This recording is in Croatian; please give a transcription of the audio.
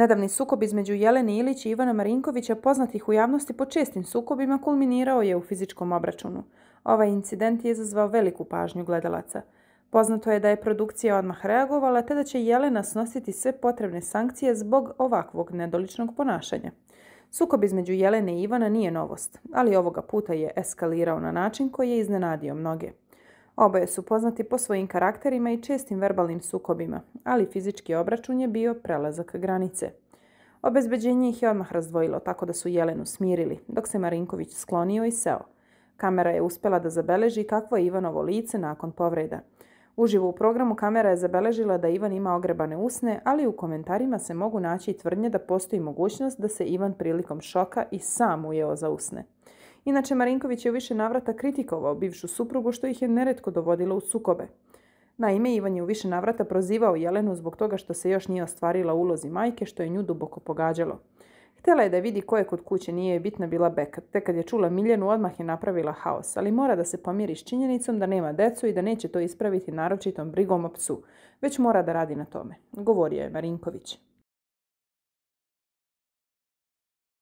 Nedavni sukob između Jelene Ilić i Ivana Marinkovića, poznatih u javnosti po čestim sukobima, kulminirao je u fizičkom obračunu. Ovaj incident je izazvao veliku pažnju gledalaca. Poznato je da je produkcija odmah reagovala te da će Jelena snositi sve potrebne sankcije zbog ovakvog nedoličnog ponašanja. Sukob između Jelene i Ivana nije novost, ali ovoga puta je eskalirao na način koji je iznenadio mnoge. Oboje su poznati po svojim karakterima i čestim verbalnim sukobima, ali fizički obračun je bio prelazak granice. Obezbeđenje ih je odmah razdvojilo, tako da su Jelenu smirili, dok se Marinković sklonio i seo. Kamera je uspjela da zabeleži kakvo je Ivanovo lice nakon povreda. Uživo u programu kamera je zabeležila da Ivan ima ogrebane usne, ali u komentarima se mogu naći i tvrdnje da postoji mogućnost da se Ivan prilikom šoka i sam ujeo za usne. Inače, Marinković je u više navrata kritikovao bivšu suprugu što ih je neretko dovodilo u sukobe. Naime, Ivan je u više navrata prozivao Jelenu zbog toga što se još nije ostvarila ulozi majke što je nju duboko pogađalo. Htjela je da vidi koje je kod kuće, nije bitna bila Beka, te kad je čula Miljenu odmah je napravila haos, ali mora da se pomiri s činjenicom da nema decu i da neće to ispraviti naročitom brigom o psu, već mora da radi na tome, govorio je Marinković.